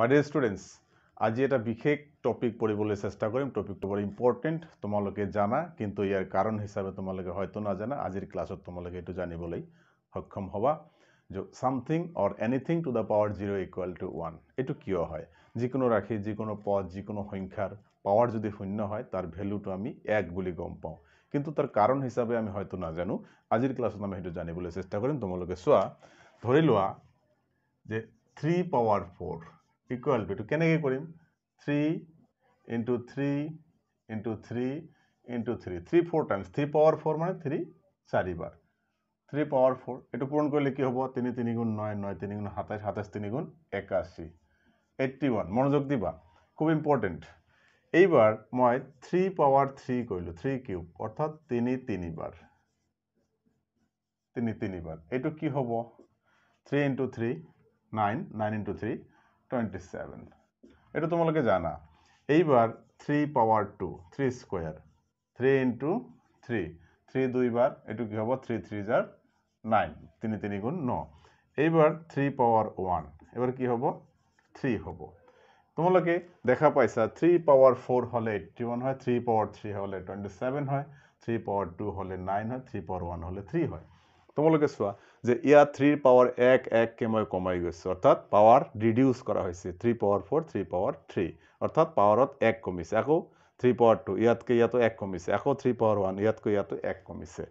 মাই dear students আজি এটা বিশেষ টপিক পঢ়িবলৈ চেষ্টা কৰিম টপিকটো বৰ ইম্পৰ্টেণ্ট তোমালোকে জানা কিন্তু ইয়াৰ কাৰণ হিচাপে তোমালোকে হয়তো নাজানা আজিৰ ক্লাছত তোমালোকে এইটো জানিবলৈ সক্ষম হ'বা যে something or anything to the power zero' equal to one এইটো কিয় হয় যিকোনো ৰাশি যিকোনো পদ যিকোনো সংখ্যাৰ পাৱাৰ যদি শূন্য হয় তাৰ ভেলুটো আমি এক বুলি গম পাওঁ কিন্তু তাৰ কাৰণ হিচাপে আমি হয়তো নাজানো আজিৰ ক্লাছত আমি সেইটো জানিবলৈ চেষ্টা কৰিম তোমালোকে চোৱা ধৰি লোৱা যে three power four equal to এইটো কেনেকৈ কৰিম three into three into three into three three four times three power four মানে থ্ৰী চাৰিবাৰ থ্ৰী পাৱাৰ ফ'ৰ এইটো পূৰণ কৰিলে কি হ'ব তিনি তিনিগুণ নয় নয় তিনিগুণ সাতাইছ সাতাইছ তিনিগুণ একাশী এইট্টি ওৱান মনোযোগ দিবা খুব ইম্পৰ্টেণ্ট এইবাৰ মই থ্ৰী পাৱাৰ থ্ৰী কৰিলোঁ থ্ৰী কিউব অৰ্থাৎ তিনি তিনিবাৰ তিনি তিনিবাৰ এইটো কি হ'ব three into three nine nine into three 27 এটা তোমালোকে জানা এইবার 3 power two three square three into 3 দুই দুইবার এটু কি হব 3 3 যার নাইন তিনি তিনি গুণ ন এইবার 3 পাওয়ার 1 এবার কি হব 3 হব তোমালোকে দেখা পাইছা 3 পাওয়ার 4 হলে 81 হয় 3 পাওয়ার 3 হলে 27 হয় 3 পাওয়ার টু হলে নাইন হয় 3 পাওয়ার 1 হলে 3 হয় তোমালোকে চোৱা যে ইয়াত থ্ৰীৰ পাৱাৰ এক এককৈ মই কমাই গৈছোঁ অৰ্থাৎ পাৱাৰ ৰিডিউচ কৰা হৈছে three power four three power three অৰ্থাৎ পাৱাৰত এক কমিছে আকৌ থ্ৰী পাৱাৰ টু ইয়াতকৈ ইয়াতো এক কমিছে আকৌ থ্ৰী পাৱাৰ ওৱান ইয়াতকৈ ইয়াতো এক কমিছে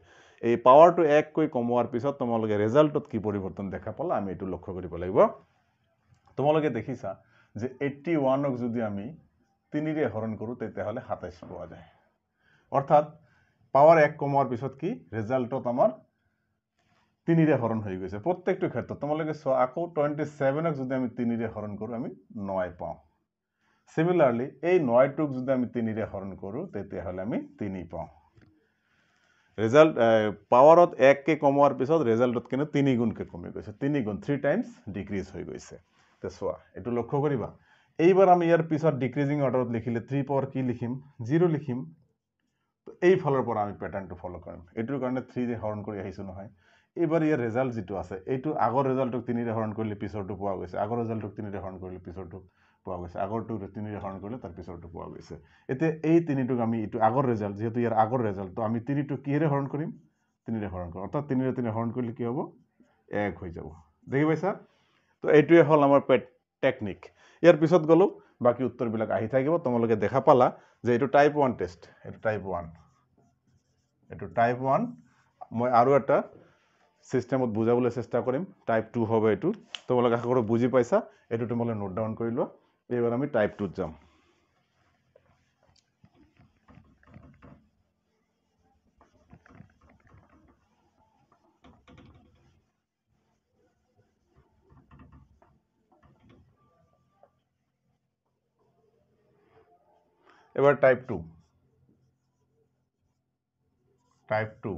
এই পাৱাৰটো এককৈ কমোৱাৰ পিছত তোমালোকে ৰেজাল্টত কি পৰিৱৰ্তন দেখা পালা আমি এইটো লক্ষ্য কৰিব লাগিব তোমালোকে দেখিছা যে এইট্টি ওৱানক যদি আমি তিনিৰে হৰণ কৰোঁ তেতিয়াহ'লে সাতাইছ পোৱা যায় অৰ্থাৎ পাৱাৰ এক কমোৱাৰ পিছত কি ৰেজাল্টত আমাৰ তিনিৰে হৰণ হৈ গৈছে প্ৰত্যেকটো ক্ষেত্ৰত তোমালোকে চোৱা আকৌ টুৱেণ্টি ছেভেনক যদি আমি তিনিৰে হৰণ কৰোঁ আমি নয় পাওঁ ছিমিলাৰলি এই নয়টোক যদি আমি তিনিৰে হৰণ কৰোঁ তেতিয়াহ'লে আমি তিনি পাওঁ ৰিজাল্ট পাৱাৰত এককৈ কমোৱাৰ পিছত ৰিজাল্টত কিন্তু তিনিগুণকৈ কমি গৈছে তিনিগুণ থ্ৰী টাইমছ ডিক্ৰিজ হৈ গৈছে তে চোৱা এইটো লক্ষ্য কৰিবা এইবাৰ আমি ইয়াৰ পিছত ডিক্ৰিজিং অৰ্ডাৰত লিখিলে থ্ৰী পাৱাৰ কি লিখিম জিৰ' লিখিম এইফালৰ পৰা আমি পেটাৰ্ণটো ফ'ল' কৰিম এইটোৰ কাৰণে থ্ৰী হৰণ কৰি আহিছোঁ নহয় এইবাৰ ইয়াৰ ৰিজাল্ট যিটো আছে এইটো আগৰ ৰিজাল্টটোক তিনিৰে হৰণ কৰিলে পিছৰটো পোৱা গৈছে আগৰ ৰিজাল্টটোক তিনিৰে হৰণ কৰিলে পিছৰটোক পোৱা গৈছে আগৰটো তিনিৰে হৰণ কৰিলে তাৰ পিছৰটো পোৱা গৈছে এতিয়া এই তিনিটোক আমি এইটো আগৰ ৰিজাল্ট যিহেতু ইয়াৰ আগৰ ৰিজাল্টটো আমি তিনিটো কিহেৰে হৰণ কৰিম তিনিৰে হৰণ কৰিম অৰ্থাৎ তিনিৰে তিনিৰে হৰণ কৰিলে কি হ'ব এক হৈ যাব দেখি পাইছা তো এইটোৱে হ'ল আমাৰ পে টেকনিক ইয়াৰ পিছত গ'লোঁ বাকী উত্তৰবিলাক আহি থাকিব তোমালোকে দেখা পালা যে এইটো টাইপ ওৱান টেষ্ট এইটো টাইপ ওৱান এইটো টাইপ ওৱান মই আৰু এটা চিষ্টেমত বুজাবলৈ চেষ্টা কৰিম টাইপ টু হ'ব এইটো তোমালোকে আশা কৰোঁ বুজি পাইছা এইটো তোমালোকে নোট ডাউন কৰি লোৱা এইবাৰ আমি টাইপ টুত যাম এবাৰ টাইপ টু টাইপ টু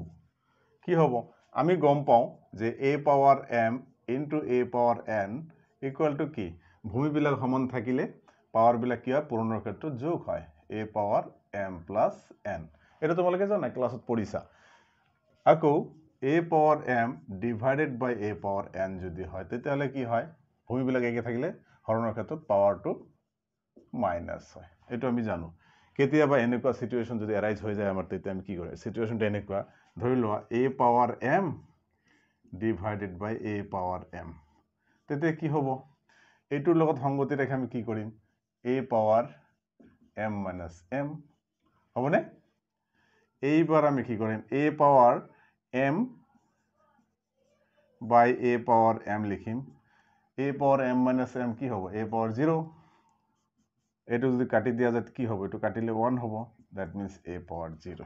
কি হ'ব আমি গম পাওঁ যে A power M into A power N equal to কি ভূমিবিলাক সমান থাকিলে পাৱাৰবিলাক কি হয় পূৰণৰ ক্ষেত্ৰত যোগ হয় A power M plus N এইটো তোমালোকে জানা ক্লাছত পঢ়িছা আকৌ A power M divided by A power N যদি হয় তেতিয়াহ'লে কি হয় ভূমিবিলাক একে থাকিলে হৰণৰ ক্ষেত্ৰত পাৱাৰটো মাইনাছ হয় এইটো আমি জানো কেতিয়াবা এনেকুৱা চিটুৱেশ্যন যদি এৰাইজ হৈ যায় আমাৰ তেতিয়া আমি কি কৰিম চিটুৱেশ্যনটো এনেকুৱা ধৰি লোৱা A power M divided by A power M তেতিয়া কি হ'ব এইটোৰ লগত সংগতি ৰাখি আমি কি কৰিম A power M minus M হ'বনে এইবাৰ আমি কি কৰিম A power M by A power M লিখিম A power M minus M কি হ'ব এ পাৱাৰ জিৰ' এইটো যদি কাটি দিয়া যায় কি হ'ব এইটো কাটিলে ওৱান হ'ব that means A power zero'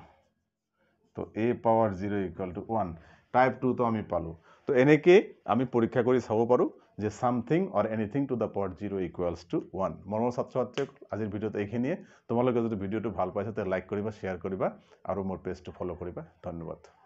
তো A power zero' equal to one type টুটো আমি পালোঁ তো এনেকৈয়ে আমি পৰীক্ষা কৰি চাব পাৰোঁ যে something or anything to the power zero' equals to one মোৰ ছাত্ৰ ছাত্ৰীসকল আজিৰ ভিডিঅ'ত এইখিনিয়ে তোমালোকে যদি ভিডিঅ'টো ভাল পাইছা তে লাইক কৰিবা শ্বেয়াৰ কৰিবা আৰু মোৰ পেজটো ফ'ল' কৰিবা ধন্যবাদ